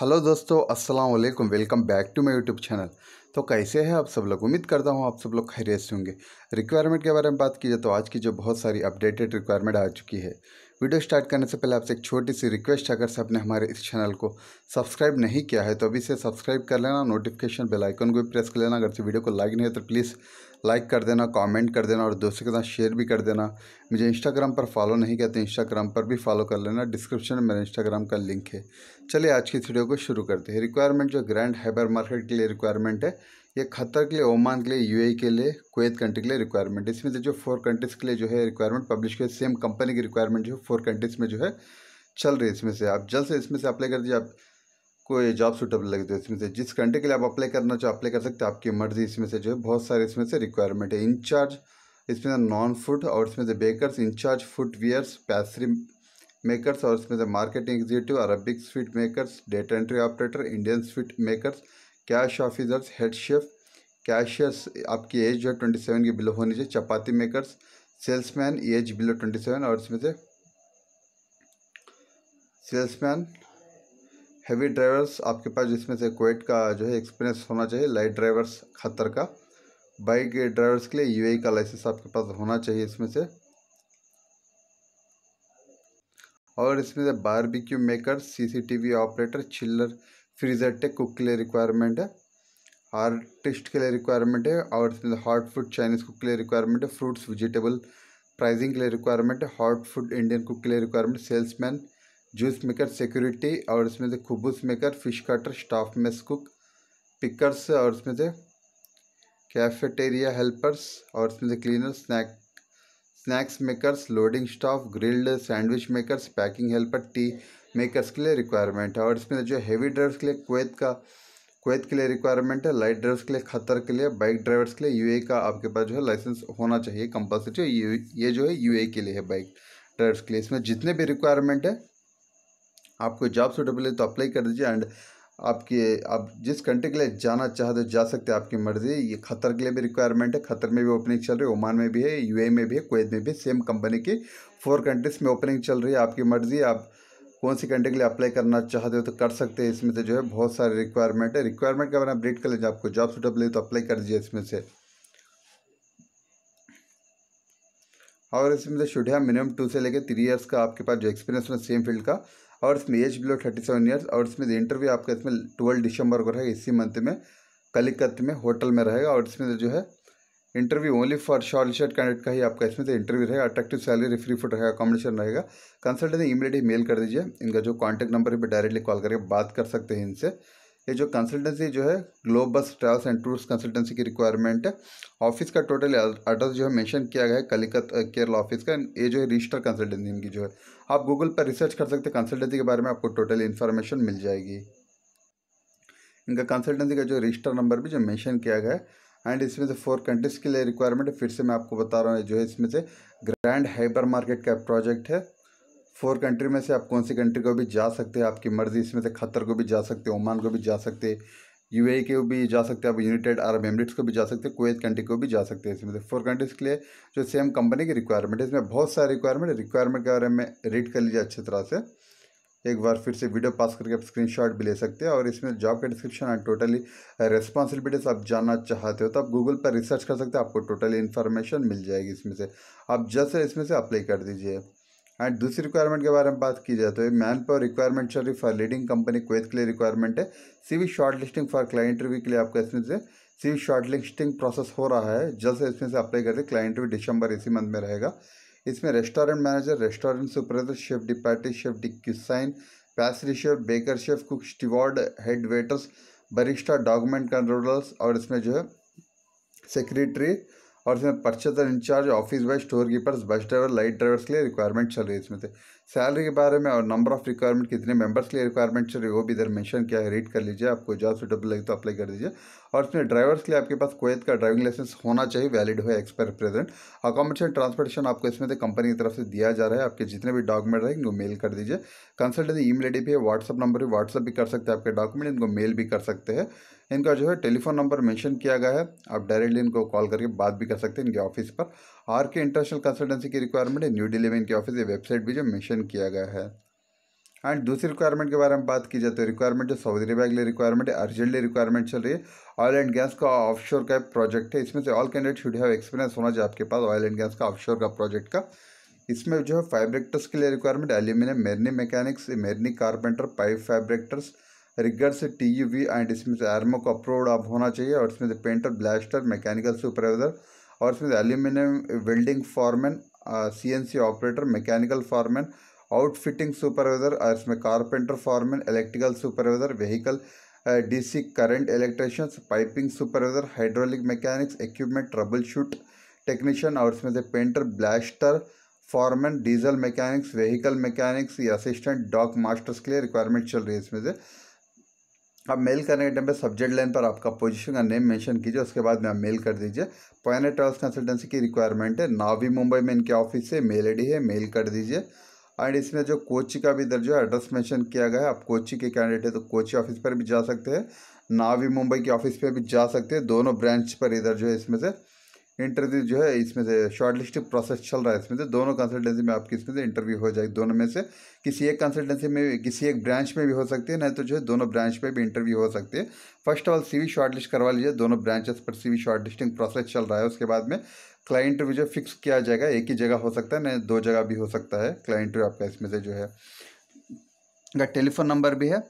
hello दोस्तों अस्सलाम वालेकुम welcome back to my YouTube channel तो कैसे हैं आप सब लोग उम्मीद करता हूँ आप सब लोग खैरियत से होंगे रिक्वायरमेंट के बारे में बात की जाए तो आज की जो बहुत सारी अपडेटेड रिक्वायरमेंट आ चुकी है वीडियो स्टार्ट करने से पहले आपसे एक छोटी सी रिक्वेस्ट अगर से आपने हमारे इस चैनल को सब्सक्राइब नहीं किया है तो अभी से सब्सक्राइब कर लेना नोटिफिकेशन बेल आइकन को भी प्रेस कर लेना अगर से वीडियो को लाइक नहीं है तो प्लीज़ लाइक कर देना कमेंट कर देना और दोस्तों के साथ शेयर भी कर देना मुझे इंस्टाग्राम पर फॉलो नहीं किया तो इंस्टाग्राम पर भी फॉलो कर लेना डिस्क्रिप्शन में मेरा इंस्टाग्राम का लिंक है चलिए आज की इस वीडियो को शुरू करते हैं रिक्वायरमेंट जो ग्रैंड हाइबर मार्केट के लिए रिक्वायरमेंट है ये खतर के लिए ओमान के लिए यूएई के लिए कुवैत कंट्री के लिए रिक्वायरमेंट इसमें से जो फोर कंट्रीज़ के लिए जो है रिक्वायरमेंट पब्लिश की सेम कंपनी की रिक्वायरमेंट जो है फोर कंट्रीज़ में जो है चल रही है इसमें से आप जल्द से इसमें से अप्लाई कर दीजिए आप कोई जॉब सूटेबल लगे तो इसमें से जिस कंट्री के लिए आप अप्लाई करना चाहो अप्लाई कर सकते हैं आपकी मर्जी इसमें से जो है बहुत सारे इसमें से रिक्वायरमेंट है इंचार्ज इसमें से नॉन फूड और इसमें से बेकर्स इंचार्ज फूड वियर्स पैसरी मेकर्स और इसमें से marketing executive Arabic sweet makers data entry operator Indian sweet makers cash officers head chef cashiers आपकी एज जो है ट्वेंटी सेवन के बिलो होनी चाहिए chapati makers salesman age below twenty seven और इसमें से सेल्समैन हैवी ड्राइवर्स आपके पास जिसमें से कोएट का जो है एक्सपीरियंस होना चाहिए लाइट ड्राइवर्स खतर का बाइक ड्राइवर्स के लिए यू e का लाइसेंस आपके पास होना चाहिए इसमें से और इसमें से barbecue maker CCTV operator chiller freezer टे कुक के लिए रिक्वायरमेंट है आर्टिस्ट के लिए रिक्वायरमेंट है और हॉट फूड चाइनीज़ कुक के लिए रिक्वायरमेंट है फ्रूट्स वेजिटेबल प्राइसिंग के लिए रिक्वायरमेंट है हॉट फूड इंडियन कुक के लिए requirement salesman juice maker security और इसमें से खुबूस maker fish cutter staff mess cook pickers और इसमें से कैफेटेरिया हेल्पर्स और इसमें से cleaner snack snacks makers loading staff grilled sandwich makers packing helper tea makers के लिए रिक्वायरमेंट है और इसमें जो हैवी ड्राइवर्स के लिए कोत का कोत के लिए रिक्वायरमेंट है लाइट ड्राइवर्स के लिए खतर के लिए बाइक ड्राइवर्स के लिए यू का आपके पास जो है लाइसेंस होना चाहिए कंपलसरी ये जो है यू के लिए है बाइक ड्राइवर्स के लिए इसमें जितने भी रिक्वायरमेंट है आपको जॉब सूटेबल है तो अप्लाई कर दीजिए एंड आपके आप जिस कंट्री के लिए जाना चाहते हो जा सकते हैं आपकी मर्ज़ी ये खतर के लिए भी रिक्वायरमेंट है खतर में भी ओपनिंग चल रही है ओमान में भी है यूएई में भी है कुवैत में भी सेम कंपनी की फोर कंट्रीज़ में ओपनिंग चल रही है आपकी मर्ज़ी आप कौन सी कंट्री के लिए अप्लाई करना चाहते हो तो कर सकते हैं इसमें से जो है बहुत सारे रिक्वायरमेंट है रिक्वायरमेंट का मैंने अपडेट कर लीजिए आपको जॉब सूटेबल है तो अप्लाई कर दीजिए इसमें से और इसमें से शुड है मिनिमम टू से लेकर थ्री ईयर्स का आपके पास जो एक्सपीरियंस है सेम फील्ड का और इसमें age below thirty seven years और इसमें इंटरव्यू आपका इसमें ट्वेल्व दिसंबर को रहेगा इसी मंथ में कलिकत में होटल में रहेगा और इसमें जो है interview only for short list candidate का ही आपका इसमें से इंटरव्यू रहेगा अट्रैक्टिव सैलरी फ्री फूड रहेगा कॉम्बिनेशन रहेगा कंसल्टेंट ईमेल मेल कर दीजिए इनका जो कॉन्टैक्ट नंबर है डायरेक्टली कॉल करके बात कर सकते हैं इनसे ये जो कंसल्टेंसी जो है Globus travels and tours consultancy की रिक्वायरमेंट है ऑफिस का टोटल एड्रेस जो है मेंशन किया गया है कलिकत केरला ऑफिस का ये जो है रजिस्टर कंसल्टेंसी इनकी जो है आप गूगल पर रिसर्च कर सकते हैं कंसल्टेंसी के बारे में आपको टोटल इन्फॉर्मेशन मिल जाएगी इनका कंसल्टेंसी का जो रजिस्टर नंबर भी जो मैंशन किया गया है एंड इसमें से फोर कंट्रीज़ के लिए रिक्वायरमेंट फिर से मैं आपको बता रहा हूँ जो है इसमें से ग्रैंड हाइपर मार्केट का प्रोजेक्ट है फोर कंट्री में से आप कौन सी कंट्री को भी जा सकते हैं आपकी मर्ज़ी इसमें से खतर को भी जा सकते हैं ओमान को भी जा सकते यू ए के भी जा सकते हैं आप यूनाइटेड अरब एमरेट्स को भी जा सकते हैं कुवैत कंट्री को भी जा सकते हैं इसमें से फोर कंट्रीज़ के लिए जो सेम कंपनी की रिक्वायरमेंट है इसमें बहुत सारे रिक्वायरमेंट रिक्वायरमेंट के बारे में रीड कर लीजिए अच्छी तरह से एक बार फिर से वीडियो पास करके आप स्क्रीन भी ले सकते हैं और इसमें जॉब का डिस्क्रिप्शन एंड टोटली रेस्पॉन्सिबिलिटीज आप जानना चाहते हो तो आप गूगल पर रिसर्च कर सकते हैं आपको टोटली इन्फॉर्मेशन मिल जाएगी इसमें से आप जस्ट इसमें से अप्लाई कर दीजिए एंड दूसरी रिक्वायरमेंट के बारे में बात की जाए तो मैन पावर रिक्वायरमेंट चल रही फॉर लीडिंग कंपनी क्वेथ के लिए रिक्वायरमेंट है CV short listing for client interview के लिए आपका इसमें से सीवी शॉर्ट लिस्टिंग प्रोसेस हो रहा है जल्द से इसमें से अप्लाई करते क्लाइंट रिव्यू दिसंबर इसी मंथ में रहेगा इसमें restaurant manager restaurant supervisor chef de partie chef de cuisine pastry chef baker chef cook steward head waiters barista document controllers और इसमें जो है सेक्रेटरी और इसमें purchaser incharge office boy store keepers bus driver light drivers के लिए रिक्वायरमेंट चल रही है इसमें से सैलरी के बारे में और नंबर ऑफ रिक्वायरमेंट कितने मेंबर्स के लिए रिक्वायरमेंट चल रही है वो भी इधर मेंशन किया है रीड कर लीजिए आपको जॉब सुटेबल लगे तो अप्लाई कर दीजिए और इसमें ड्राइवर्स के लिए आपके पास कोयत का ड्राइविंग लाइसेंस होना चाहिए वैलिड हो एक्सपायर प्रेजेंट अकोमोडेशन ट्रांसपोर्टेशन आपको इसमें से कंपनी की तरफ से दिया जा रहा है आपके जितने भी डॉक्यूमेंट रहे इनको मेल कर दीजिए कंसल्टेंसी ई मेल आई है व्हाट्सअप नंबर भी व्हाट्सअप भी कर सकते हैं आपके डॉक्यूमेंट इनको मेल भी कर सकते हैं इनका जो है टेलीफोन नंबर मेंशन किया गया है आप डायरेक्टली इनको कॉल करके बात भी कर सकते हैं इनके ऑफिस पर आर के इंटरनेशनल कंसल्टेंसी की रिक्वायरमेंट है न्यू दिल्ली में इनके ऑफिस की वेबसाइट भी जो मेंशन किया गया है एंड हाँ, दूसरी रिक्वायरमेंट के बारे में बात की जाए तो रिक्वायरमेंट जो सऊदी अरबिया के लिए रिक्वायरमेंट है अर्जेंटली रिक्वायरमेंट चल रही है ऑयल एंड गैस का ऑफशोर का प्रोजेक्ट है इसमें से all candidate should have experience होना चाहिए आपके पास ऑयल एंड गैस का ऑफशोर का प्रोजेक्ट का इसमें जो है फाइब्रेक्टर्स के लिए requirement aluminium marine mechanics marine carpenter pipe fabricators rigger से टी यू वी एंड इसमें से आर्मो को अप्रूव आप होना चाहिए और इसमें से पेंटर ब्लास्टर मैकेनिकल सुपरवाइजर और इसमें से aluminium welding foreman C N C operator mechanical foreman outfitting supervisor और इसमें carpenter foreman electrical supervisor vehicle DC current electricians piping supervisor hydraulic mechanics equipment trouble shoot technician और इसमें से painter blaster foreman diesel mechanics vehicle mechanics या assistant dock masters के लिए requirement चल रही है इसमें से आप मेल करने के टाइम पे सब्जेक्ट लाइन पर आपका पोजीशन का नेम मेंशन कीजिए उसके बाद में आप मेल कर दीजिए पॉइंट ट्रेवल्स कंसल्टेंसी की रिक्वायरमेंट है नावी मुंबई में इनके ऑफिस से मेल आई है मेल कर दीजिए एंड इसमें जो कोची का भी इधर जो एड्रेस मेंशन किया गया है आप कोची के कैंडिडेट है तो कोची ऑफिस पर भी जा सकते हैं ना भी मुंबई के ऑफिस पर भी जा सकते हैं दोनों ब्रांच पर इधर जो है इसमें से इंटरव्यू जो है इसमें से शॉर्ट लिस्ट प्रोसेस चल रहा है इसमें से दोनों कंसल्टेंसी में आपकी इसमें से इंटरव्यू हो जाएगी दोनों में से किसी एक कंसल्टेंसी में किसी एक ब्रांच में भी हो सकती है नहीं तो जो है दोनों ब्रांच में भी इंटरव्यू हो सकती है फर्स्ट ऑफ ऑल सीवी वी करवा लीजिए दोनों ब्रांचेस पर सीवी शॉर्ट लिस्टिंग प्रोसेस चल रहा है उसके बाद में क्लाइंट भी जो फिक्स किया जाएगा एक ही जगह हो सकता है ना दो जगह भी हो सकता है क्लाइंट आपका इसमें से जो है इनका टेलीफोन नंबर भी है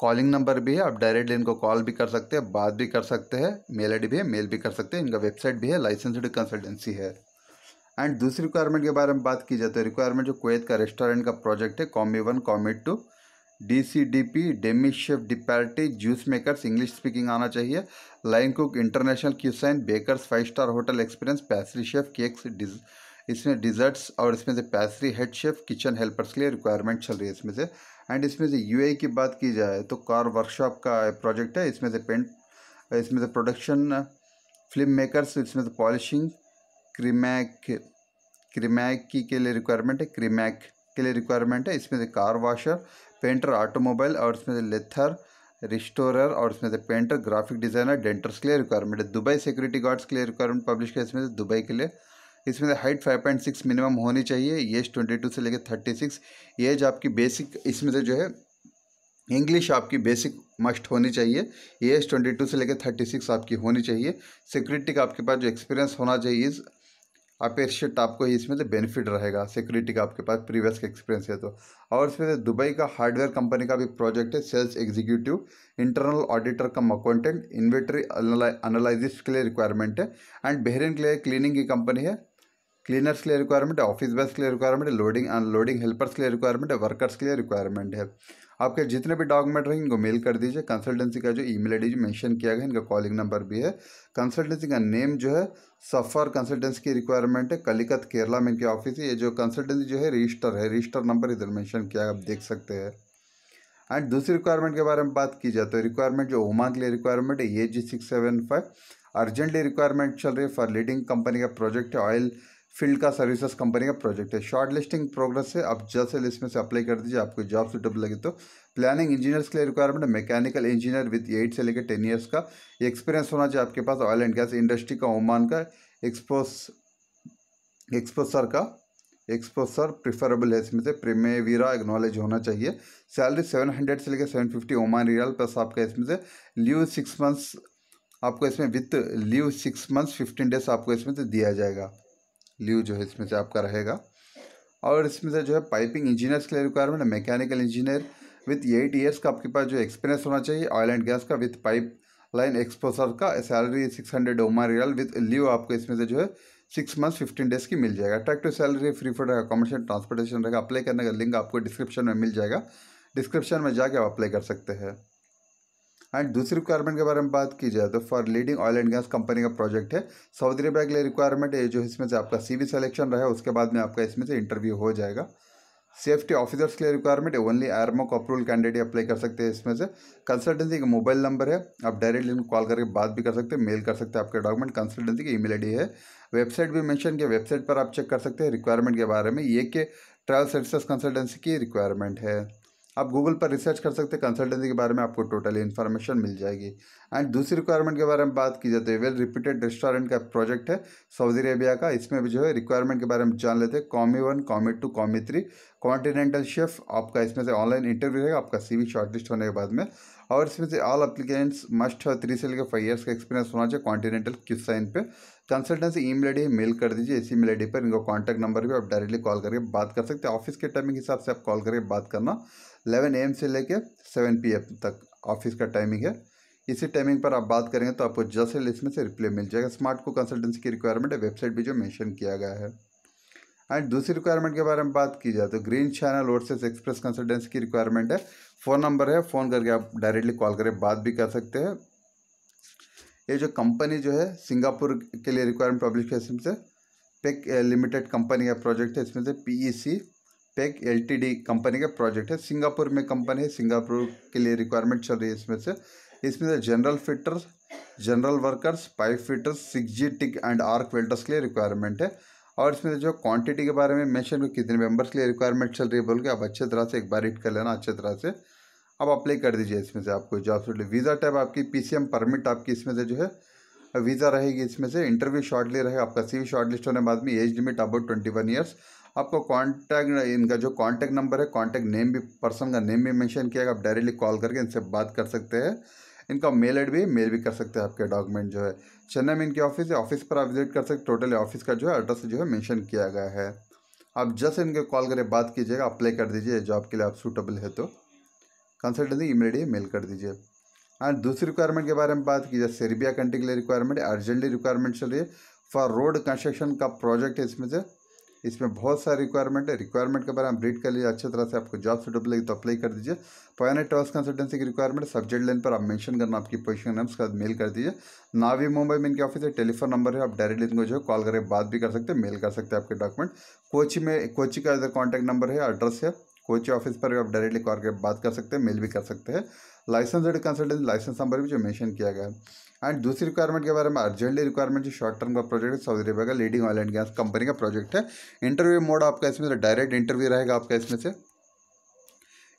कॉलिंग नंबर भी है आप डायरेक्टली इनको कॉल भी कर सकते हैं बात भी कर सकते हैं मेल डी भी है मेल भी कर सकते हैं इनका वेबसाइट भी है लाइसेंसड कंसल्टेंसी है एंड दूसरी रिक्वायरमेंट के बारे में बात की जाए तो रिक्वायरमेंट जो कुवैत का रेस्टोरेंट का प्रोजेक्ट है commis one commis two D C D P demi chef de partie juice makers English speaking आना चाहिए line cook international cuisine bakers five star hotel experience pastry chef cakes डिज इसमें desserts और इसमें से pastry head chef kitchen helpers के लिए requirement चल रही है इसमें से एंड इसमें से यू की बात की जाए तो कार वर्कशॉप का प्रोजेक्ट है इसमें से पेंट इसमें से प्रोडक्शन फिल्म मेकर्स इसमें से पॉलिशिंग क्रीमैक क्रीमैक की के लिए रिक्वायरमेंट है क्रीमैक के लिए रिक्वायरमेंट है इसमें से कार वाशर पेंटर ऑटोमोबाइल और उसमें से लेथर रिस्टोरर और उसमें से पेंटर ग्राफिक डिज़ाइनर डेंटर्स के लिए रिक्वायरमेंट है दुबई सिक्योरिटी गार्ड्स के लिए रिक्वायरमेंट पब्लिश किया इसमें से दुबई के लिए इसमें से height five point six minimum होनी चाहिए एज ट्वेंटी टू से लेकर थर्टी सिक्स एज आपकी बेसिक इसमें से जो है इंग्लिश आपकी बेसिक मस्ट होनी चाहिए एज ट्वेंटी टू से लेकर थर्टी सिक्स आपकी होनी चाहिए सिक्योरिटी का आपके पास जो एक्सपीरियंस होना चाहिए इस अपेक्षित आपको इसमें से बेनिफिट रहेगा सिक्योरिटी का आपके पास प्रीवियस एक्सपीरियंस है तो और इसमें से दुबई का हार्डवेयर कंपनी का भी प्रोजेक्ट है sales executive internal auditor cum accountant inventory analysis के लिए रिक्वायरमेंट है एंड बहरीन के लिए क्लीनिंग की कंपनी है क्लीनर्स के लिए रिक्वायरमेंट है ऑफिस बेस के लिए रिक्वायरमेंट है लोडिंग अनलोडिंग हेल्पर्स के लिए रिक्वायरमेंट है वर्कर्स के लिए रिक्वायरमेंट है आपके जितने भी डॉक्यूमेंट रहेंगे इनको मेल कर दीजिए कंसल्टेंसी का जो ईमेल जो मेंशन किया गया है इनका कॉलिंग नंबर भी है कंसल्टेंसी का नेम जो है सफ़र कंसल्टेंसी की रिक्वायरमेंट है कलिकत केरला में इनके ऑफिस है ये जो कंसल्टेंसी जो है रजिस्टर है रजिस्टर नंबर इधर मैंशन किया आप देख सकते हैं एंड दूसरी रिक्वायरमेंट के बारे में बात की जाए तो रिक्वायरमेंट जो ओमा के लिए रिक्वायरमेंट है ये G six seven five urgently requirement चल रही है फॉर लीडिंग कंपनी का प्रोजेक्ट है ऑयल फील्ड का सर्विसेज कंपनी का प्रोजेक्ट है शॉर्ट लिस्टिंग प्रोग्रेस है आप जल्द से लिस्ट में से अप्लाई कर दीजिए आपको जॉब सुटेबल लगे तो प्लानिंग इंजीनियर्स के लिए रिक्वायरमेंट है मैकेनिकल इंजीनियर विद एट से लेकर टेन ईयर्स का एक्सपीरियंस होना चाहिए आपके पास ऑयल एंड गैस इंडस्ट्री का ओमान का एक्सपोस एक्सपोसर का एक्सपोसर प्रिफरेबल है इसमें से प्रेमेवीरा नॉलेज होना चाहिए सैलरी सेवन हंड्रेड से लेकर seven fifty Oman rial plus आपका इसमें से लीव सिक्स मंथ्स आपको इसमें with leave six months fifteen days आपको इसमें से दिया जाएगा ल्यू जो है इसमें से आपका रहेगा और इसमें से जो है पाइपिंग इंजीनियर्स के लिए रिक्वायरमेंट है mechanical engineer with eight years का आपके पास जो एक्सपीरियंस होना चाहिए ऑयल एंड गैस का विथ पाइप लाइन एक्सपोजर का salary six hundred Oman rial with leave आपको इसमें से जो है सिक्स मंथ्स फिफ्टीन डेज की मिल जाएगा अट्रैक्टिव सैलरी फ्री फूड रहेगा कॉमर्शियल ट्रांसपोर्टेशन रहेगा अप्लाई करने का लिंक आपको डिस्क्रिप्शन में मिल जाएगा डिस्क्रिप्शन में जाके आप अप्लाई कर सकते हैं एंड दूसरी रिक्वायरमेंट के बारे में बात की जाए तो for leading oil and gas company का प्रोजेक्ट है सऊदी अरबिया के लिए रिक्वायरमेंट है जो इसमें से आपका सी सिलेक्शन रहा है उसके बाद में आपका इसमें से इंटरव्यू हो जाएगा सेफ्टी ऑफिसर्स के लिए रिक्वायरमेंट है ओनली आरमो को अप्रूवल कैंडिडेट अप्लाई कर सकते हैं इसमें से कंसल्टेंसी का मोबाइल नंबर है आप डायरेक्टली इनको कॉल करके बात भी कर सकते हैं मेल कर सकते हैं आपके डॉक्यूमेंट कंसल्टेंसी की ईमेल आईडी है वेबसाइट भी मेंशन किया वेबसाइट पर आप चेक कर सकते हैं रिक्वायरमेंट के बारे में ये के ट्रैवल सर्विसेज कंसल्टेंसी की रिक्वायरमेंट है आप गूगल पर रिसर्च कर सकते हैं कंसल्टेंसी के बारे में आपको टोटली इन्फॉर्मेशन मिल जाएगी एंड दूसरी रिक्वायरमेंट के बारे में बात की जाती है वेल रिपीटेड रेस्टोरेंट का प्रोजेक्ट है सऊदी अरेबिया का इसमें भी जो है रिक्वायरमेंट के बारे में जान लेते हैं commis one commis two commis three continental chef आपका इसमें से ऑनलाइन इंटरव्यू रहेगा आपका वी शॉर्टलिस्ट होने के बाद में और इसमें से ऑल अप्लीकेंट्स मस्ट थ्री से लेकर फाइव ईयर्स का एक्सपीरियंस होना चाहिए कॉन्टिनेंटल किस साइन पे कंसल्टेंसी ई मेल आई मेल कर दीजिए इसी मेल आई पर इनका कॉन्टैक्ट नंबर भी आप डायरेक्टली कॉल करके बात कर सकते हैं ऑफिस के टाइमिंग हिसाब से आप कॉल करके बात करना 11 एम से लेके 7 पी तक ऑफिस का टाइमिंग है इसी टाइमिंग पर आप बात करेंगे तो आपको जल्द से इसमें से रिप्लाई मिल जाएगा स्मार्ट को कंसल्टेंसी की रिक्वायरमेंट है वेबसाइट भी जो मेंशन किया गया है एंड दूसरी रिक्वायरमेंट के बारे में बात की जाए तो green channel versus express consultancy की रिक्वायरमेंट है फ़ोन नंबर है फ़ोन करके आप डायरेक्टली कॉल करें बात भी कर सकते हैं ये जो कंपनी जो है सिंगापुर के लिए रिक्वायरमेंट पब्लिकेशन से पेक लिमिटेड कंपनी का प्रोजेक्ट है इसमें से P E C pack L company का प्रोजेक्ट है सिंगापुर में कंपनी है सिंगापुर के लिए रिक्वायरमेंट चल रही है इसमें से इसमें से general fitters general workers pipe fitters six G TIG and arc welders के लिए रिक्वायरमेंट है और इसमें जो क्वांटिटी के बारे में मैंशन कितने मेंबर्स के लिए रिक्वायरमेंट चल रही है बोल के आप अच्छे तरह से एक बार रीड कर लेना अच्छे तरह से आप अप्लाई कर दीजिए इसमें से आपको जॉब से वीज़ा टाइप आपकी पी परमिट आपकी इसमें से जो है वीज़ा रहेगी इसमें से इंटरव्यू शॉर्टली रहेगा आपका सी शॉर्ट होने बाद में age limit about twenty one years आपको कॉन्टैक्ट इनका जो कॉन्टैक्ट नंबर है कॉन्टैक्ट नेम भी पर्सन का नेम भी मैंशन किया आप डायरेक्टली कॉल करके इनसे बात कर सकते हैं इनका मेल एड भी मेल भी कर सकते हैं आपके डॉक्यूमेंट जो है चेन्नई में इनके ऑफिस है ऑफिस पर आप विजिट कर सकते टोटल ऑफिस का जो है एड्रेस जो है मेंशन किया गया है आप जस्ट इनके कॉल करके बात कीजिएगा अप्लाई कर दीजिए जॉब के लिए आप सूटेबल है तो कंसल्टेंसी इमीडिएट मेल कर दीजिए और दूसरी रिक्वायरमेंट के बारे में बात की जाए कंट्री के लिए रिक्वायरमेंट अर्जेंटली रिक्वायरमेंट चल रही है फॉर रोड कंस्ट्रक्शन का प्रोजेक्ट है इसमें से इसमें बहुत सारे रिक्वायरमेंट है रिक्वायरमेंट के बारे में रीड कर लीजिए अच्छे तरह से आपको जॉब सुटेबल लगे तो अप्लाई कर दीजिए पॉइंट ट्रस्ट कंसल्टेंसी की रिक्वायरमेंट सब्जेक्ट लाइन पर आप मेंशन करना आपकी पोजीशन उसके उसका मेल कर दीजिए नावी मुंबई में इनके ऑफिस है टेलीफोन नंबर है आप डायरेक्टली इनको जो है कॉल करके बात भी कर सकते हैं मेल कर सकते हैं आपके डॉक्यूमेंट कोची में कोची का कॉन्टैक्ट नंबर है एड्रेस है कोची ऑफिस पर भी आप डायरेक्टली कॉल करके बात कर सकते हैं मेल भी कर सकते हैं लाइसेंस कंसल्टेंसी लाइसेंस नंबर भी जो मैंशन किया गया है एंड दूसरी रिक्वायरमेंट के बारे में अर्जेंटली रिक्वायरमेंट जो शॉर्ट टर्म का प्रोजेक्ट है सऊदी अरबिया का leading oil and gas company का प्रोजेक्ट है इंटरव्यू मोड आपका इसमें डायरेक्ट इंटरव्यू रहेगा आपका इसमें से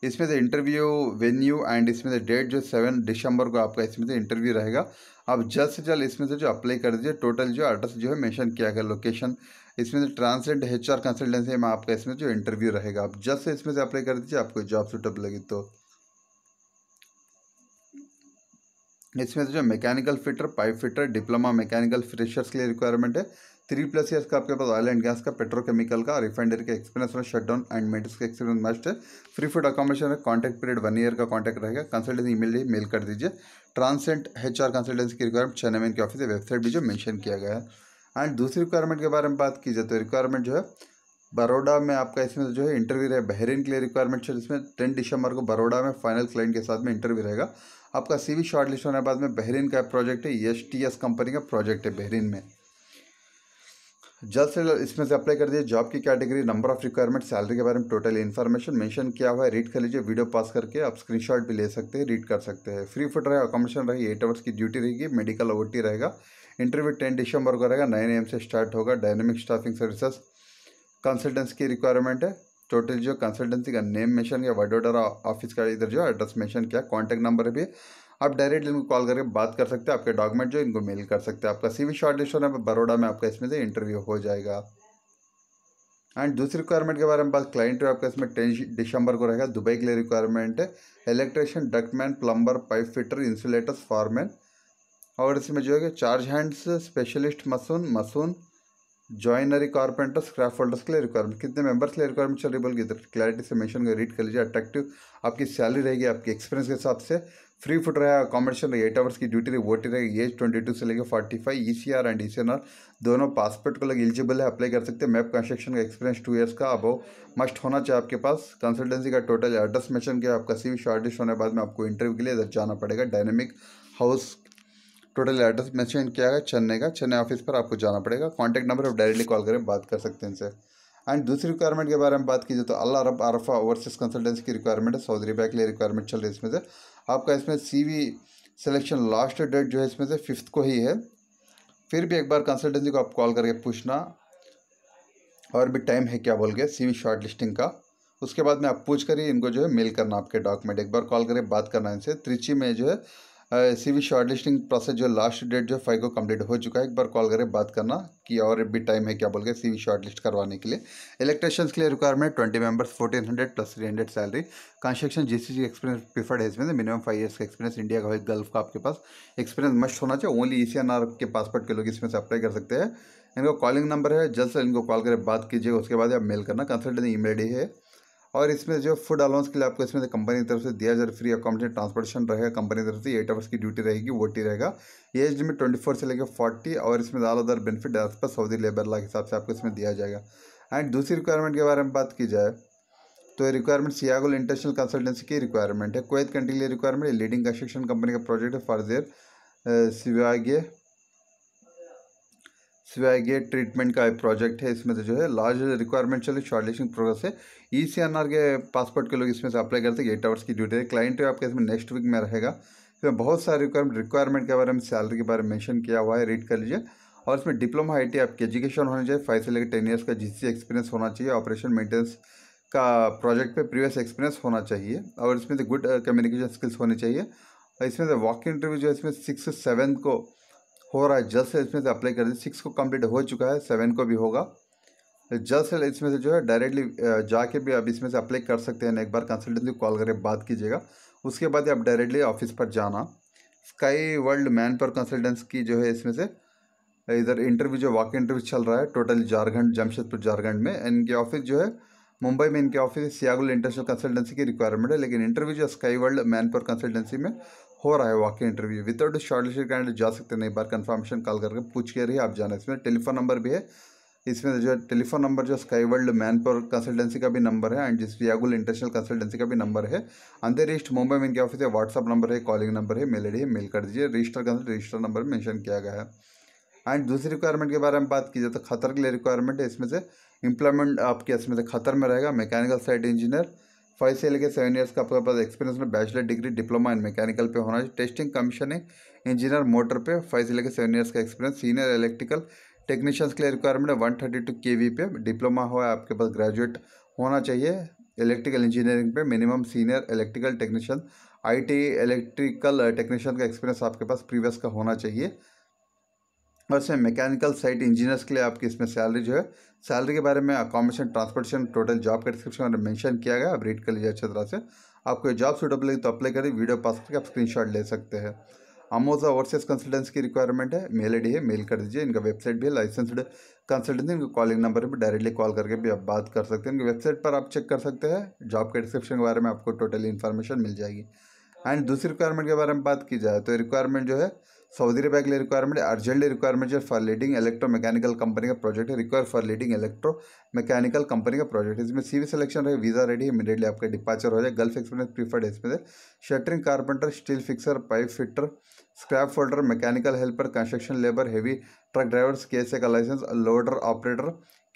इसमें से इंटरव्यू वेन्यू एंड इसमें से डेट जो सेवन दिसंबर को आपका इसमें से इंटरव्यू रहेगा आप जल्द से जल्द इसमें से जो अप्लाई कर दीजिए टोटल जो एड्रेस जो है मेंशन किया गया लोकेशन इसमें से ट्रांसलेंट एच आर कंसल्टेंसी में आपका इसमें जो इंटरव्यू रहेगा आप जल्द से इसमें से अप्लाई कर दीजिए आपको जॉब सुटेबल लगी तो इसमें से जो mechanical fitter pipe fitter diploma mechanical freshers के लिए रिक्वायरमेंट है थ्री प्लस ईयर्स का आपके पास ऑयल एंड गैस का पेट्रोकेमिकल का रिफाइनरी का एक्सपीरियंस में शटडाउन एंड मेट्स का एक्सपीरियंस मस्ट है free food accommodation contact period one year का कॉन्टैक्ट रहेगा कंसल्टेंसी ईमेल ही मेल कर दीजिए ट्रांसेंट एच आर कंसल्टेंसी की रिक्वायरमेंट चेन्नई के ऑफिस वेबसाइट भी जो मैंशन किया गया है एंड दूसरी रिक्वायरमेंट के बारे में बात की जाए तो रिक्वायरमेंट जो है बड़ोडा में आपका इसमें जो है इंटरव्यू रहे बहरीन के लिए रिक्वायरमेंट है जिसमें टेन दिसंबर को बड़ोडा में फाइनल क्लाइंट के साथ में इंटरव्यू रहेगा आपका सी वी शॉर्ट लिस्ट होने के बाद में बहरीन का प्रोजेक्ट है एस टी एस कंपनी का प्रोजेक्ट है बहरीन में जल्द से जल्द इसमें से अप्लाई कर दिए जॉब की category number of requirement salary के बारे में टोटल इन्फॉर्मेशन मेंशन किया हुआ है रीड कर लीजिए वीडियो पास करके आप स्क्रीनशॉट भी ले सकते हैं रीड कर सकते हैं फ्री फूड रहेगा अकोमोडेशन रहेगी एट आवर्स की ड्यूटी रहेगी मेडिकल ओ रहेगा इंटरव्यू टेन दिसंबर को रहेगा नाइन एम से स्टार्ट होगा डायनेमिक स्टाफिंग सर्विसेज कंसल्टेंस की रिक्वायरमेंट है टोटल जो कंसल्टेंसी का नेम मेंशन किया वडोदरा ऑफिस का इधर जो एड्रेस मेंशन किया कॉन्टैक्ट नंबर भी आप डायरेक्ट इनको कॉल करके बात कर सकते हैं आपके डॉक्यूमेंट जो इनको मेल कर सकते हैं आपका सीवी शॉर्ट लिस्ट होना बड़ोड़ा में आपका इसमें से इंटरव्यू हो जाएगा एंड दूसरी रिक्वायरमेंट के बारे में बात क्लाइंट आपका इसमें टेन दिसंबर को रहेगा दुबई के लिए रिक्वायरमेंट है electrician ductman plumber pipe fitter insulator foreman और इसमें जो है charge hands specialist mason mason joinery carpenter scrap holders के लिए रिक्वायरमेंट कितने मेंबर्स के लिए रिक्वायरमेंट चल रही बोल इधर क्लैरिटी से मेंशन कर रीड कर लीजिए अट्रैक्टिव आपकी सैलरी रहेगी आपके एक्सपीरियंस के हिसाब से फ्री फूड रहेगा अकोमोडेशन रहेगी एट आवर्स की ड्यूटी रहेगी वोटी रहेगी एज ट्वेंटी टू से लेकर forty five E C R and E C N R दोनों पासपोर्ट को लगे एलिजिबल है अप्लाई कर सकते हैं मैप कंस्ट्रक्शन का एक्सपीरियंस टू ईयर्स का अब मस्ट होना चाहिए आपके पास कंसल्टेंसी का टोटल एड्रेस मेंशन किया आपका सी वी शॉर्टेज होने के बाद में आपको इंटरव्यू के लिए इधर जाना पड़ेगा dynamic house total address mention किया है चेन्नई का चेन्नई ऑफिस पर आपको जाना पड़ेगा कॉन्टैक्ट नंबर आप डायरेक्टली कॉल करें बात कर सकते हैं इनसे एंड दूसरी रिक्वायरमेंट के बारे में बात की जाए तो अल्लाह अरब आरफा ओवरसीज कंसल्टेंसी की रिक्वायरमेंट है सऊदी अरबिया के लिए रिक्वायरमेंट चल रही है इसमें से आपका इसमें सीवी सिलेक्शन लास्ट डेट जो है इसमें से फिफ्थ को ही है फिर भी एक बार कंसल्टेंसी को आप कॉल करके पूछना और भी टाइम है क्या बोल के वी शॉर्ट लिस्टिंग का उसके बाद में आप पूछ कर ही इनको जो है मेल करना आपके डॉक्यूमेंट एक बार कॉल करके बात करना इनसे त्रिची में जो है C V short listing process जो लास्ट डेट जो फाइव को कंप्लीट हो चुका है एक बार कॉल करें बात करना कि और भी टाइम है क्या बोल के सी वी शॉर्ट लिस्ट करवाने के लिए इलेक्ट्रिशियन के लिए requirement twenty members fourteen hundred plus three hundred salary construction G C experience preferred है इसमें मिनिमम फाइव ईयर्स का एक्सपीरियंस इंडिया का हो गल्फ का आपके पास एक्सपीरियंस मस्ट होना चाहिए only E C N R के पासपोर्ट के लोग इसमें से अप्लाई कर सकते हैं इनका कॉलिंग नंबर है जल्द से इनको कॉल करें बात कीजिए उसके बाद आप मेल करना कंसल्टेंट ई मेल है और इसमें जो फूड अलाउंस के लिए आपको इसमें कंपनी की तरफ से दिया जाए फ्री अकोमोडेशन ट्रांसपोर्टेशन रहेगा कंपनी की तरफ से एट आवर्स की ड्यूटी रहेगी वो टी रहेगा एज लिमिट ट्वेंटी फोर से लेकर फोर्टी और इसमें ज़्यादा दर बेनिफिट एज पर सऊदी लेबर लॉ के हिसाब से आपको इसमें दिया जाएगा एंड दूसरी रिक्वायरमेंट के बारे में बात की जाए तो रिक्वायरमेंट सियागुल इंटरनेशनल कंसल्टेंसी की रिक्वायरमेंट है कोवैत कंट्री के लिए रिक्वायरमेंट लीडिंग कंस्ट्रक्शन कंपनी का प्रोजेक्ट है फॉर देयर सिवागे गेट ट्रीटमेंट का प्रोजेक्ट है इसमें से जो है लार्ज रिक्वायरमेंट चले शॉर्ट लिस्टिंग प्रोग्रेस है ई सी एन आर के पासपोर्ट के लोग इसमें से अप्लाई करते हैं एट आवर्स की ड्यूटी है क्लाइंट तो आपके इसमें नेक्स्ट वीक में रहेगा इसमें बहुत सारे रिक्वायरमेंट रिक्वायरमेंट के बारे में सैलरी के बारे में मेंशन किया हुआ है रीड कर लीजिए और इसमें डिप्लोमा आई टी आपकी एजुकेशन होनी चाहिए फाइव से लेकर टेन ईयर्स का जिससे एक्सपीरियंस होना चाहिए ऑपरेशन मेंटेनेंस का प्रोजेक्ट पे प्रीवियस एक्सपीरियंस होना चाहिए और इसमें से गुड कम्युनिकेशन स्किल्स होनी चाहिए और इसमें से वॉक इंटरव्यू जो है इसमें सिक्स सेवन को हो रहा है जल्द से इसमें से अप्लाई कर दीजिए सिक्स को कंप्लीट हो चुका है सेवन को भी होगा जल्द से इसमें से जो है डायरेक्टली जाके भी आप इसमें से अप्लाई कर सकते हैं एक बार कंसल्टेंसी कॉल करके बात कीजिएगा उसके बाद आप डायरेक्टली ऑफिस पर जाना स्काई वर्ल्ड मैन पर कंसल्टेंस की जो है इसमें से इधर इंटरव्यू जो वॉक इंटरव्यू चल रहा है टोटल झारखंड जमशेदपुर झारखंड में इनके ऑफिस जो है मुंबई में इनके ऑफिस सियागुल इंटरनेशनल कंसल्टेंसी की रिक्वायरमेंट है लेकिन इंटरव्यू जो sky world manpower consultancy में हो रहा है वाकई इंटरव्यू विदाउट शॉर्टलिस्ट कैंडिडेट जा सकते हैं एक बार कंफर्मेशन कॉल करके पूछ के रही आप जाना इसमें टेलीफोन नंबर भी है इसमें जो टेलीफोन नंबर जो sky world manpower consultancy का भी नंबर है एंड जिस यागुल इंटरनेशनल कंसल्टेंसी का भी नंबर है अंदर रिस्ट मुंबई में इनके ऑफिस है व्हाट्सअप नंबर है कॉलिंग नंबर है मेल आई है मेल कर दीजिए register consult register number mention किया गया है एंड दूसरी रिक्वायरमेंट के बारे में बात की जाए तो खतर के लिए रिक्वायरमेंट है इसमें से इंप्लॉयमेंट आपके इसमें से खतर में रहेगा मैकेनिकल साइड इंजीनियर फाइव से लेकर सेवन ईयर्स का आपके पास एक्सपीरियंस में bachelor degree diploma in mechanical पे होना चाहिए टेस्टिंग है इंजीनियर मोटर पे फाइव से लेकर सेवन ईयर्स का एक्सपीरियंस सीनियर इलेक्ट्रिकल टेक्नीशियंस के लिए रिक्वायरमेंट है one thirty two K V पे डिप्लोमा हो आपके पास ग्रेजुएट होना चाहिए इलेक्ट्रिकल इंजीनियरिंग पे minimum senior electrical technician T electrical technician का एक्सपीरियंस आपके पास प्रीवियस का होना चाहिए वैसे मैकेनिकल साइट इंजीनियर्स के लिए आपकी इसमें सैलरी जो है सैलरी के बारे में अकोमोडेशन ट्रांसपोर्टेशन टोटल जॉब का डिस्क्रिप्शन में मेंशन किया गया आप रीड कर लीजिए अच्छी तरह से आपको जॉब सूटेबल तो अप्लाई करिए वीडियो पास करके आप स्क्रीनशॉट ले सकते हैं अमोजा ओवरसीज कंसल्टेंस की रिक्वायरमेंट है मेल आई है मेल कर दीजिए इनका वेबसाइट भी है लाइसेंसड कंसल्टेंसी इनका कॉलिंग नंबर पर डायरेक्टली कॉल करके भी आप बात कर सकते हैं इनकी वेबसाइट पर आप चेक कर सकते हैं जॉब के डिस्क्रिप्शन के बारे में आपको टोटली इन्फॉर्मेशन मिल जाएगी एंड दूसरी रिक्वायरमेंट के बारे में बात की जाए तो रिक्वायरमेंट जो है सऊदी अरबिया के लिए रिक्वायरमेंट अर्जेंटली रिक्वायरमेंट है for leading electro mechanical company का प्रोजेक्ट है require for leading electro mechanical company का प्रोजेक्ट इसमें सीवी सिलेक्शन रहे वीजा रेडी इमीडिएटली आपका डिपार्चर हो जाए गल्फ एक्सपीरियंस प्रीफर्ड इसमें से shuttering carpenter steel fixer pipe fitter scaffolder mechanical helper construction labour heavy truck drivers के का लाइसेंस लोडर ऑपरेटर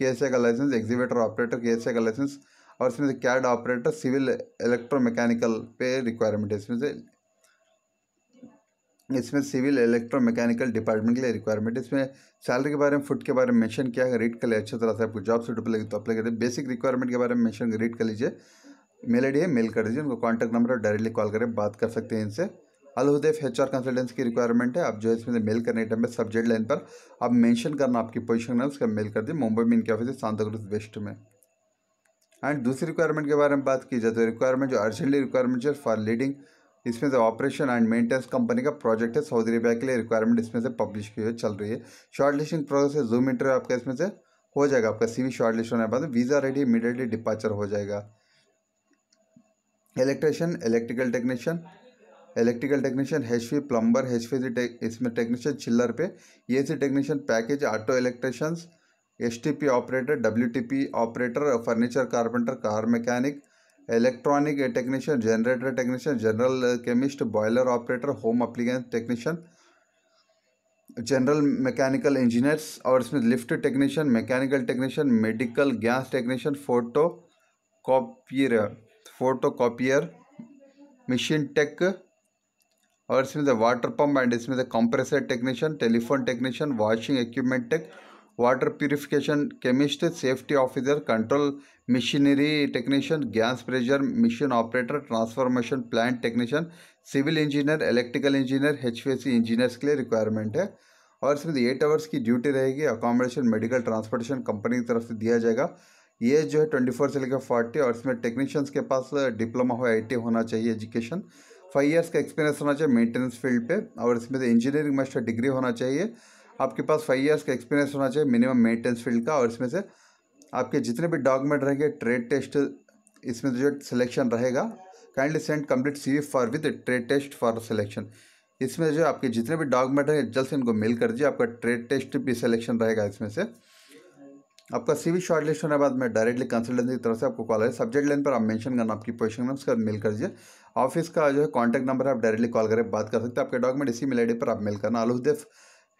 के का लाइसेंस एग्जीवेटर ऑपरेटर के का लाइसेंस और इसमें से CAD operator civil electro mechanical पे रिक्वायरमेंट है इसमें से इसमें सिविल इलेक्ट्रो मैकेनिकल डिपार्टमेंट के लिए रिक्वायरमेंट इसमें सैलरी के बारे में फुट के बारे में मेंशन किया है रेट कर लिया अच्छा तरह से आपको जॉब सूट लगे तो अप्लाई करें बेसिक रिक्वायरमेंट के बारे में मेंशन रेट कर लीजिए मेल आई है मेल कर दीजिए उनको कॉन्टैक्ट नंबर और डायरेक्टली कॉल करें बात कर सकते हैं इनसे अलहुदेफ एच आर कंसल्टेंस की रिक्वायरमेंट है आप जो है इसमें मेल करने के टाइम पर सब्जेक्ट लाइन पर आप मेंशन करना आपकी पोजिशन है उसका मेल कर दिए मुंबई में इनके ऑफिस है सांता क्रूज वेस्ट में एंड दूसरी रिक्वायरमेंट के बारे में बात की जाए तो रिक्वायरमेंट जो अर्जेंटली रिक्वायरमेंट है फॉर लीडिंग इसमें से ऑपरेशन एंड मेंटेनेंस कंपनी का प्रोजेक्ट है सऊदी अरबिया के लिए रिक्वायरमेंट इसमें से पब्लिश की हुई चल रही है शॉर्ट लिस्टिंग प्रोसेस है जूम इंटरव्यू आपका इसमें से हो जाएगा आपका सीवी शॉर्ट लिस्ट होने के बाद वीज़ा रेडी इमीडिएटली डिपार्चर हो जाएगा electrician electrical technician electrical technician H V plumber H V इसमें टेक्नीशियन चिल्लर पे A C technician package auto electricians S T P operator W T P operator furniture carpenter car mechanic electronic technician generator technician general chemist boiler operator home appliances technician general mechanical engineers और इसमें lift technician mechanical technician medical gas technician photo copier photo copier machine tech और इसमें the water pump and इसमें the compressor technician telephone technician washing equipment tech water purification chemist safety officer control machinery technician gas pressure machine operator transformation plant technician civil engineer electrical engineer H engineers के लिए requirement है और इसमें eight तो hours की duty रहेगी accommodation medical transportation company की तरफ से दिया जाएगा ये जो है ट्वेंटी फोर से लेकर फोर्टी और इसमें टेक्नीशियंस के पास डिप्लोमा हो आई होना चाहिए एजुकेशन फाइव इयर्स का एक्सपीरियंस होना चाहिए मेंटेनेंस फील्ड पे और इसमें से इंजीनियरिंग मास्टर डिग्री होना चाहिए आपके पास फाइव ईयर्स का एक्सपीरियंस होना चाहिए मिनिमम मेंटेनेंस फील्ड का और इसमें से आपके जितने भी डॉक्यूमेंट रहेंगे ट्रेड टेस्ट इसमें जो सिलेक्शन रहेगा kindly send complete C for with trade test for selection इसमें जो आपके जितने भी डॉक्यूमेंट हैं जल्द से इनको मेल कर दीजिए आपका ट्रेड टेस्ट भी सिलेक्शन रहेगा इसमें से आपका सीवी शॉर्टलिस्ट होने के बाद मैं डायरेक्टली कंसल्टेंसी की तरफ से आपको कॉल है सब्जेक्ट लाइन पर आप मेंशन करना आपकी पोजीशन उसके उसका मेल कर दीजिए ऑफिस का जो है कॉन्टैक्ट नंबर है आप डायरेक्टली कॉल करें बात कर सकते हैं आपके डॉक्यूमेंट इसी मेल आई पर आप मेल करना आलूदेव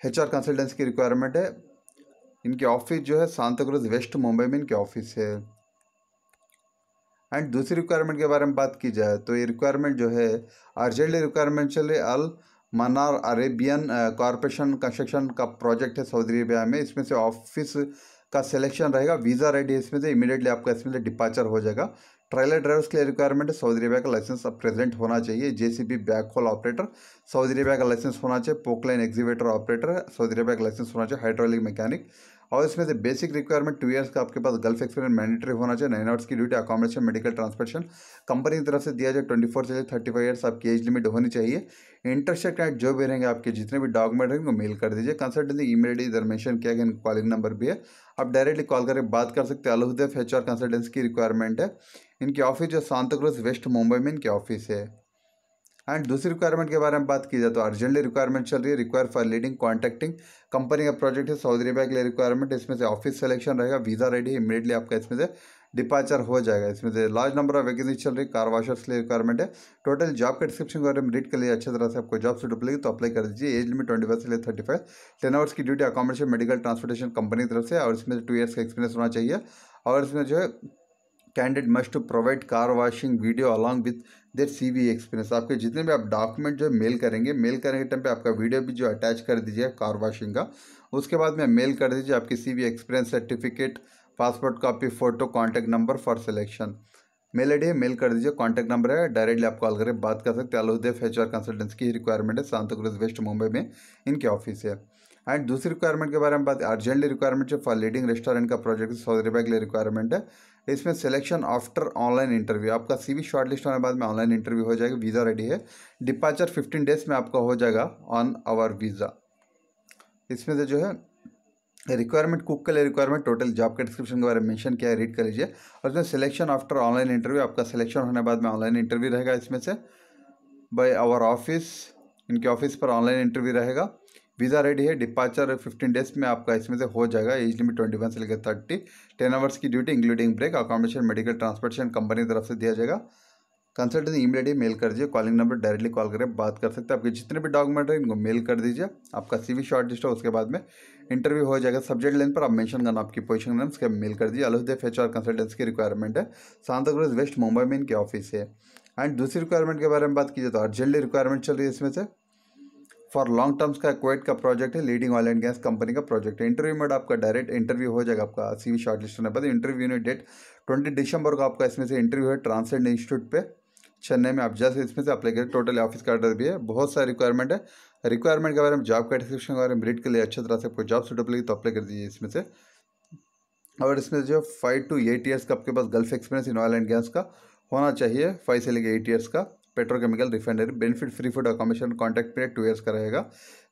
एच आर कंसल्टेंसी की रिक्वायरमेंट है इनकी ऑफिस जो है सांता क्रूज वेस्ट मुंबई में इनकी ऑफिस है एंड दूसरी रिक्वायरमेंट के बारे में बात की जाए तो ये रिक्वायरमेंट जो है अर्जेंटली रिक्वायरमेंट चले Al Manar Arabian corporation construction का प्रोजेक्ट है सऊदी अरेबिया में इसमें से ऑफिस का सिलेक्शन रहेगा वीज़ा रेडी इसमें से इमीडिएटली आपका इसमें से डिपार्चर हो जाएगा ट्रायलर ड्राइवर्स के लिए रिक्वायरमेंट है सऊदी अरबिया का लाइसेंस अब प्रेजेंट होना चाहिए JCB hole operator Saudi Arabia का लाइसेंस होना चाहिए Poclain excavator operator Saudi Arabia का लाइसेंस होना चाहिए हाइड्रोलिक मैकेनिक और इसमें से बेसिक रिक्वायरमेंट टू ईयर्स का आपके पास गल्फ एक्सपीरियंस मैंडेटरी होना चाहिए नाइन आवर्स की duty accommodation medical transportation company की तरफ से दिया जाए ट्वेंटी फोर से थर्टी फाइव ईयर्स आपकी एज लिमिट होनी चाहिए इंटरसेक्ट एट जो भी रहेंगे आपके जितने भी डॉक्यूमेंट रहेंगे वो मेल कर दीजिए कंसल्टेंसी ई मेल डी इधर मैंशन किया गया कॉलिंग नंबर भी है आप डायरेक्टली कॉल करके बात कर सकते हैं अलहुदेफ एच आर कंसल्टेंसी की रिक्वायरमेंट है इनके ऑफिस जो सांता क्रूज वेस्ट मुंबई में इनके ऑफिस है एंड दूसरी रिक्वायरमेंट के बारे में बात की जाए तो अर्जेंटली रिक्वायरमेंट चल रही है require for leading contracting company का प्रोजेक्ट है सऊदी अरबिया के लिए रिक्वायरमेंट इसमें से ऑफिस सेलेक्शन रहेगा वीज़ा रेडी इमीडिएटली आपका इसमें से डिपार्चर हो जाएगा इसमें से लार्ज नंबर ऑफ वैकेंसी चल रही है कार वाशर्स के लिए रिक्वायरमेंट है टोटल जॉब का डिस्क्रिप्शन के बारे में रीड कर लिए अच्छी तरह से आपको जॉब से उपलब्ध तो अप्लाई कर दीजिए एज लिमिट ट्वेंटी से लेकर थर्टी फाइव टेन आवर्स की duty accommodation medical transportation company की तरफ से और इसमें टू ईयर्स का एक्सपीरियंस होना चाहिए और इसमें जो है candidate must to provide car washing video along with their C V experience आपके जितने भी आप डॉक्यूमेंट जो मेल करेंगे मेल करने के टाइम पे आपका वीडियो भी जो अटैच कर दीजिए कार वॉशिंग का उसके बाद में मेल कर दीजिए आपकी C V experience certificate passport copy photo contact number for selection mail I mail कर दीजिए कॉन्टैक्ट नंबर है डायरेक्टली आप कॉल करें बात कर सकते हैं अलहुदेव एच आर कंसल्टेंसी की रिक्वायरमेंट है क्रूज वेस्ट मुंबई में इनके ऑफिस है एंड दूसरी रिक्वायरमेंट के बारे में बात अर्जेंटली रिक्वायरमेंट है फॉर लीडिंग रेस्टोरेंट का प्रोजेक्ट सऊदी अरबिया के लिए रिक्वायरमेंट है इसमें सिलेक्शन आफ्टर ऑनलाइन इंटरव्यू आपका सीवी शॉर्ट लिस्ट होने के बाद में ऑनलाइन इंटरव्यू हो जाएगा वीज़ा रेडी है डिपार्चर फिफ्टीन डेज में आपका हो जाएगा ऑन आवर वीज़ा इसमें से जो है रिक्वायरमेंट कुक के लिए रिक्वायरमेंट टोटल जॉब के डिस्क्रिप्शन के बारे में मेंशन किया है रीड कर लीजिए और इसमें सिलेक्शन आफ्टर ऑनलाइन इंटरव्यू आपका सिलेक्शन होने बाद में ऑनलाइन इंटरव्यू रहेगा इसमें से बाय आवर ऑफिस इनके ऑफिस पर ऑनलाइन इंटरव्यू रहेगा वीज़ा रेडी है डिपार्चर फिफ्टीन डेज में आपका इसमें से हो जाएगा एज लिमिट ट्वेंटी वन से लेकर थर्टी टेन आवर्स की duty including break accommodation medical transportation company की तरफ से दिया जाएगा कंसल्टेंसी इमीडिएटली मेल कर दीजिए कॉलिंग नंबर डायरेक्टली कॉल करें बात कर सकते हैं आपके जितने भी डॉक्यूमेंट हैं इनको मेल कर दीजिए आपका सी वी शॉर्ट लिस्ट हो उसके बाद में इंटरव्यू हो जाएगा सब्जेक्ट लाइन पर आप मेंशन करना आपकी पोजीशन नाम उसके मेल कर दीजिए अलहुदेव एच और कंसल्टेंसी की रिक्वायरमेंट है सांता क्रूज वेस्ट मुंबई में इनके ऑफिस है एंड दूसरी रिक्वायरमेंट के बारे में बात कीजिए तो अर्जेंटली रिक्वायरमेंट चल रही है इसमें से फॉर लॉन्ग टर्म्स का क्वेट का प्रोजेक्ट है leading oil and gas company का प्रोजेक्ट है इंटरव्यू में आपका डायरेक्ट इंटरव्यू हो जाएगा आपका सी शॉर्ट लिस्ट होने पर इंटरव्यू ने डेट ट्वेंटी दिसंबर को आपका इसमें से इंटरव्यू है ट्रांसलेट इंस्टीट्यूट पे चेन्नई में आप जैसे इसमें से अप्लाई करें टोटल ऑफिस का एड्रेस भी है बहुत सारे रिक्वायरमेंट है रिक्वायरमेंट के बारे में जॉब का डिस्क्रिप्शन के बारे में रीड के लिए अच्छी तरह से आपको जॉब सूटेबल लगी तो अप्लाई कर दीजिए इसमें से और इसमें जो फाइव टू एट ईयर्स का आपके पास Gulf experience in oil and gas का होना चाहिए फाइव से लेकर एट ईयर्स का petrochemical refinery benefit free food accommodation contact period two years का रहेगा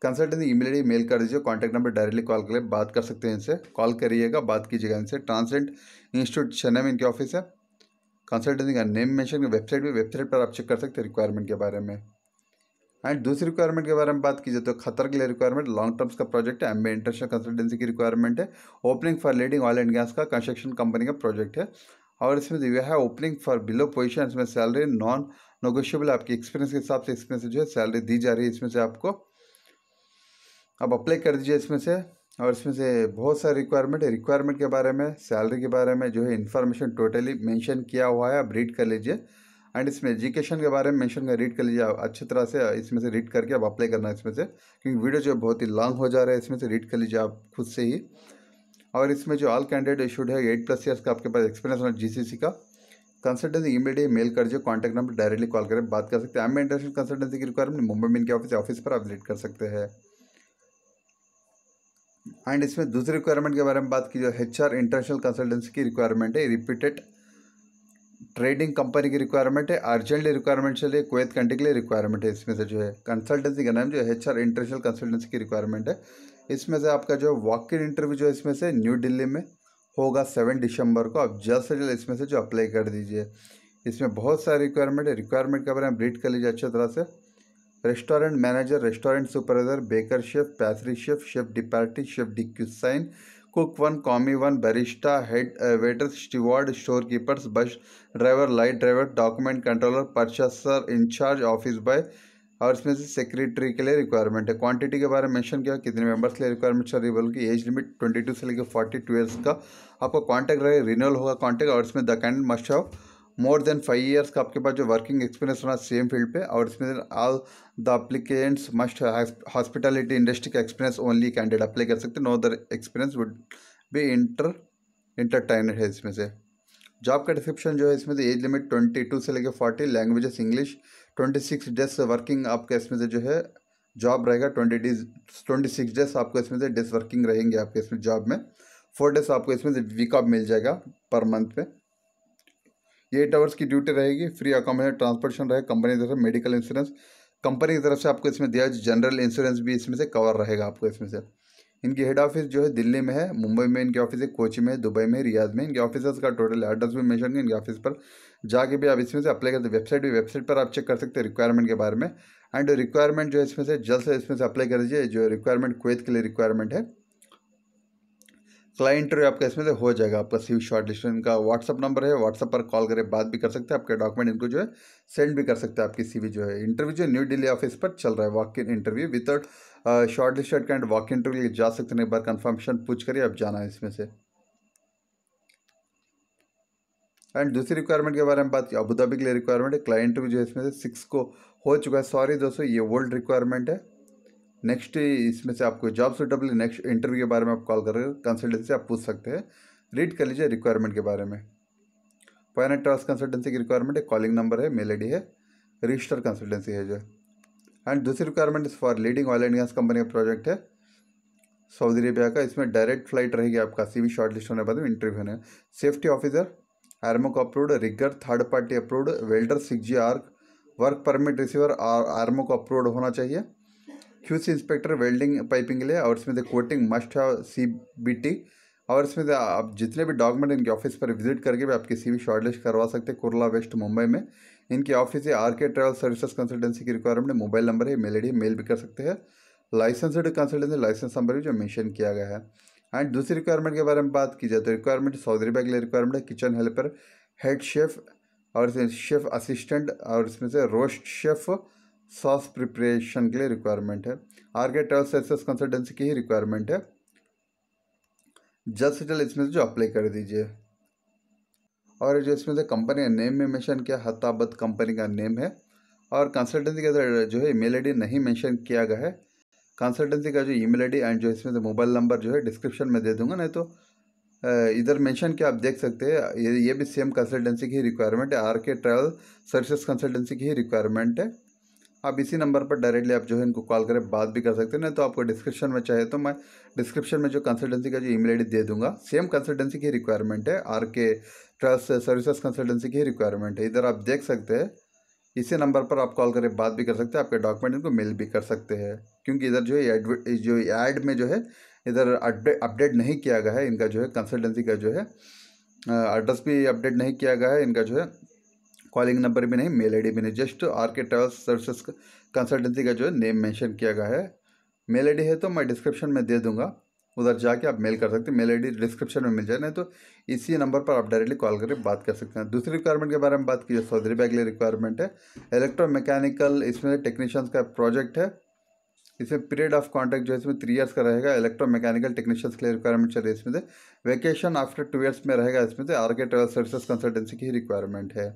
कंसल्टेंसी ईमेल आई मेल कर दीजिए कॉन्टैक्ट नंबर डायरेक्टली कॉल करिए बात कर सकते हैं इनसे कॉल करिएगा बात कीजिएगा इनसे ट्रांसलेंट इंस्टीट्यूट चेन्नई में इनके ऑफिस है कंसल्टेंसी का नेम मैंशन वेबसाइट भी वेबसाइट पर आप चेक कर सकते हैं रिक्वायरमेंट के बारे में एंड दूसरी रिक्वायरमेंट के बारे में बात कीजिए तो खतर के लिए रिक्वायरमेंट लॉन्ग टर्म्स का प्रोजेक्ट है एम इंटरनेशनल कंसल्टेंसी की रिक्वायरमेंट है opening for leading oil and gas का कंस्ट्रक्शन कंपनी का प्रोजेक्ट है और इसमें यह है ओपनिंग फॉर बिलो पोजिशन इसमें सैलरी नॉन नोगोशियबल आपके एक्सपीरियंस के हिसाब से इसमें से जो है सैलरी दी जा रही है इसमें से आपको आप अप्लाई कर दीजिए इसमें से और इसमें से बहुत सारे रिक्वायरमेंट है रिक्वायरमेंट के बारे में सैलरी के बारे में जो है इन्फॉर्मेशन टोटली मेंशन किया हुआ है आप रीड कर लीजिए एंड इसमें एजुकेशन के बारे में मेंशन कर रीड कर लीजिए आप अच्छी तरह से इसमें से रीड करके आप अप्लाई करना है इसमें से क्योंकि वीडियो जो है बहुत ही लॉन्ग हो जा रहा है इसमें से रीड कर लीजिए आप खुद से ही और इसमें जो ऑल कैंडिडेट इशूड है एट प्लस ईयर्स का आपके पास एक्सपीरियंस होना जी का कंसल्टेंसी ईमेल मेल कर जो कॉन्टैक्ट नंबर डायरेक्टली कॉल करें बात कर सकते हैं एम इंटरनेशनल कंसल्टेंसी की रिक्वायरमेंट मुंबई में इनके ऑफिस ऑफिस पर आप विजिट कर सकते हैं एंड इसमें दूसरी रिक्वायरमेंट के बारे में बात की जो एच आर इंटरनेशनल कंसल्टेंसी की रिक्वायरमेंट है रिपीटेड ट्रेडिंग कंपनी की रिक्वायरमेंट है अर्जेंटली रिक्वायरमेंट से लिए कुवैत कंट्री के लिए रिक्वायरमेंट है इसमें से जो है कंसल्टेंसी का नाम जो एच आर इंटरनेशनल कंसल्टेंसी की रिक्वायरमेंट है इसमें से आपका जो वॉक इन इंटरव्यू जो है इसमें से न्यू दिल्ली में होगा सेवन दिसंबर को आप जल्द से जल्द इसमें से जो अप्लाई कर दीजिए इसमें बहुत सारे रिक्वायरमेंट है रिक्वायरमेंट के बारे में रीड कर लीजिए अच्छे तरह से restaurant manager restaurant supervisor baker chef pastry chef chef de partie chef de cuisine cook one commis one barista head waiter steward store keepers bus driver light driver document controller purchaser incharge office boy और इसमें से secretary के लिए requirement है quantity के बारे में mention किया कितने मेंबर्स के लिए रिक्वायरमेंट सर रिवल की एज लिमिट ट्वेंटी टू से लेकर फोर्टी टू ईयर्स का आपका कॉन्टैक्ट रहेगा रिन्यूअल होगा कॉन्टैक्ट और इसमें द कैंड must have more than five years का आपके पास जो वर्किंग एक्सपीरियंस होना सेम फील्ड पे और इसमें all the applicants must hospitality industry का एक्सपीरियंस ओनली कैंडिडेट अप्लाई कर सकते no other experience would be inter entertained है इसमें से जॉब का डिस्क्रिप्शन जो है इसमें से एज लिमिट ट्वेंटी टू से लेकर forty languages English twenty six days working आपके इसमें से जो है जॉब रहेगा twenty days twenty six days आपको इसमें से डेज वर्किंग रहेंगे आपके इसमें जॉब में फोर डेज आपको इसमें से वीक ऑफ मिल जाएगा पर मंथ में एट आवर्स की ड्यूटी रहेगी फ्री अकाउंट है ट्रांसपोर्टेशन रहेगा कंपनी की तरफ मेडिकल इंश्योरेंस कंपनी की तरफ से आपको इसमें दिया जनरल इंश्योरेंस भी इसमें से कवर रहेगा आपको इसमें से इनकी हेड ऑफिस जो है दिल्ली में है मुंबई में इनके ऑफिस है कोची में दुबई में रियाज में इनके ऑफिसर्स का टोटल एड्रेस भी मैंशन इनके ऑफिस पर जाके भी आप इसमें से अप्लाई करते वेबसाइट भी वेबसाइट पर आप चेक कर सकते हैं रिक्वायरमेंट के बारे में एंड रिक्वायरमेंट जो है इसमें से जल्द से इसमें से अप्लाई कर दीजिए जो रिक्वायरमेंट कोत के लिए रिक्वायरमेंट है क्लाइंट इंटरव्यू आपका इसमें से हो जाएगा आपका सी शॉर्ट लिस्ट इनका व्हाट्सअप नंबर है व्हाट्सअप पर कॉल करें बात भी कर सकते हैं आपके डॉक्यूमेंट इनको जो है सेंड भी कर सकते हैं आपकी सीवी जो है इंटरव्यू जो न्यू दिल्ली ऑफिस पर चल रहा है walk in interview without short list कैंड वॉक इंटरव्यू जा सकते हैं एक बार कन्फर्मेशन पूछ करिए आप जाना है इसमें से एंड दूसरी रिक्वायरमेंट के बारे में बात की अबूधाबी के लिए रिक्वायरमेंट है क्लाइंट इंटरव्यू जो है इसमें से सिक्स को हो चुका है सॉरी दोस्तों ये ओल्ड रिक्वायरमेंट है नेक्स्ट इसमें से आपको जॉब सुटेबल नेक्स्ट इंटरव्यू के बारे में आप कॉल कर कंसल्टेंसी से आप पूछ सकते हैं रीड कर लीजिए रिक्वायरमेंट के बारे में फाइना ट्रांस कंसल्टेंसी की रिक्वायरमेंट है कॉलिंग नंबर है मेल आई है रजिस्टर कंसल्टेंसी है जो एंड दूसरी रिक्वायरमेंट इस for leading oil and gas company का प्रोजेक्ट है सऊदी अरेबिया का इसमें डायरेक्ट फ्लाइट रहेगी आपका सी शॉर्ट लिस्ट होने के बाद इंटरव्यू होने safety officer Aramco approved rigger third party approved welder six G arc work permit receiver Aramco approved होना चाहिए क्यूसी इंस्पेक्टर वेल्डिंग पाइपिंग के लिए और इसमें कोटिंग मस्ट है सी बी टी और इसमें आप जितने भी डॉक्यूमेंट इनके ऑफिस पर विजिट करके भी आपकी सीवी शॉर्टलिस्ट करवा सकते हैं कुरला वेस्ट मुंबई में इनके ऑफिस है R K travel services consultancy की रिक्वायरमेंट मोबाइल नंबर है मेल आई मेल भी कर सकते हैं लाइसेंसड कंसल्टेंसी लाइसेंस नंबर भी जो मेंशन किया गया है एंड दूसरी रिक्वायरमेंट के बारे में बात की जाए तो रिक्वायरमेंट सौदरी बैग के लिए रिक्वायरमेंट है किचन हेल्पर हेड शेफ और शेफ असिस्टेंट और इसमें से रोस्ट शेफ़ सॉस प्रिपरेशन के लिए रिक्वायरमेंट है R K travels S consultancy की ही रिक्वायरमेंट है जल्द से जल्द इसमें से जो अप्लाई कर दीजिए और जो इसमें से कंपनी का नेम में मेंशन किया हताबद कंपनी का नेम है और कंसल्टेंसी का जो है ईमेल आईडी नहीं मेंशन किया गया है कंसल्टेंसी का जो ईमेल आईडी एंड जो इसमें से मोबाइल नंबर जो है डिस्क्रिप्शन में दे दूंगा नहीं तो इधर मेंशन किया आप देख सकते हैं ये, ये भी सेम कंसल्टेंसी की रिक्वायरमेंट है R K travel services consultancy की ही रिक्वायरमेंट है आप इसी नंबर पर डायरेक्टली आप जो है इनको कॉल करें बात भी कर सकते हैं ना तो आपको डिस्क्रिप्शन में चाहिए तो मैं डिस्क्रिप्शन में जो कंसल्टेंसी का जो ईमेल आईडी दे दूंगा सेम कंसल्टेंसी की रिक्वायरमेंट है R K trust services consultancy की रिक्वायरमेंट है इधर आप देख सकते हैं इसी नंबर पर आप कॉल करें बात भी कर सकते हैं आपके डॉक्यूमेंट इनको मेल भी कर सकते हैं क्योंकि इधर जो है जो एड में जो है इधर अपडेट नहीं किया गया है इनका जो है कंसल्टेंसी का जो है एड्रेस भी अपडेट नहीं किया गया है इनका जो है कॉलिंग नंबर भी नहीं मेल आई डी भी नहीं just R K travels services consultancy का जो है नेम मैंशन किया गया है मेल डी है तो मैं डिस्क्रिप्शन में दे दूंगा उधर जाके आप मेल कर सकते हैं मेल डी डिस्क्रिप्शन में मिल जाए नहीं तो इसी नंबर पर आप डायरेक्टली कॉल करके बात कर सकते हैं दूसरी रिक्वायरमेंट के बारे में बात की जाए सौदरी बैग लिए रिक्वायरमेंट है इलेक्ट्रो मैकेनिकल इसमें टेक्नीशियंस का प्रोजेक्ट है इसमें पीरियड ऑफ कॉन्ट्रैक्ट जो है इसमें थ्री ईयर्स का रहेगा इलेक्ट्रो मैकेनिकल टेक्नीशियंस के लिए रिक्वायरमेंट चलिए इसमें से वैकेशन आफ्टर टू ईयर्स में रहेगा इसमें से R K travel services consultancy की रिक्वायरमेंट है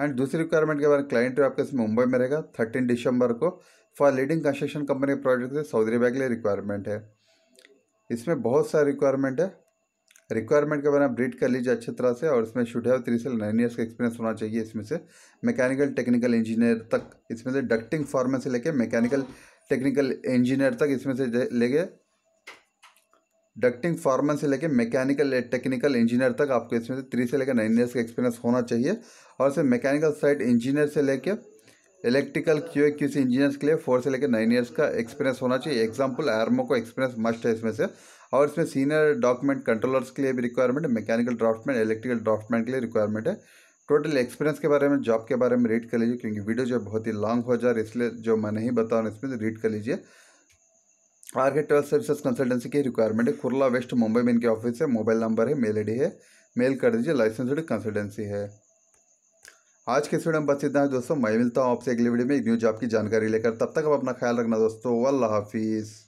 एंड दूसरी रिक्वायरमेंट के बारे में क्लाइंट आपके इसमें मुंबई में रहेगा थर्टीन दिसंबर को for leading construction company project से सऊदी अरबिया के लिए रिक्वायरमेंट है इसमें बहुत सारे रिक्वायरमेंट है रिक्वायरमेंट के बारे में ब्रीड कर लीजिए अच्छी तरह से और इसमें शुड है थ्री से नाइन ईयर्स का एक्सपीरियंस होना चाहिए इसमें से मैकेनिकल टेक्निकल इंजीनियर तक इसमें से डक्टिंग फॉर्मर से लेके मैकेनिकल टेक्निकल इंजीनियर तक इसमें से लेके डक्टिंग फार्मर से लेकर मैकेनिकल टेक्निकल इंजीनियर तक आपको इसमें से थ्री से लेकर नाइन ईयर्स का एक्सपीरियंस होना चाहिए और इसमें मैकेनिकल साइड इंजीनियर से लेकर इलेक्ट्रिकल क्यू किसी इंजीनियर्स के लिए फोर से लेकर नाइन ईयर्स का एक्सपीरियंस होना चाहिए एग्जाम्पल एयरमो को एक्सपीरियंस मस्ट है इसमें से और इसमें सीनियर डॉक्यूमेंट कंट्रोलर्स के लिए भी रिक्वायरमेंट है मैकेनिकल ड्राफ्टमेंट इलेक्ट्रिकल ड्राफ्टमेंट के लिए रिक्वायरमेंट है टोटल एक्सपीरियंस के बारे में जॉब के बारे में रीड कर लीजिए क्योंकि वीडियो जो बहुत ही लॉन्ग हो जा रहा है इसलिए जो मैं नहीं बता रहा हूँ इसमें रीड कर लीजिए आरके के ट्वेल्थ सर्विसेज कंसल्टेंसी की रिक्वायरमेंट है कुरला वेस्ट मुंबई में इनके ऑफिस है मोबाइल नंबर है मेल आई है मेल कर दीजिए लाइसेंसड कंसल्टेंसी है आज के इस वीडियो में बस इतना है दोस्तों मैं मिलता हूँ आपसे अगली वीडियो में एक न्यू जॉब की जानकारी लेकर तब तक आप अपना ख्याल रखना दोस्तों अल्लाह हाफिज़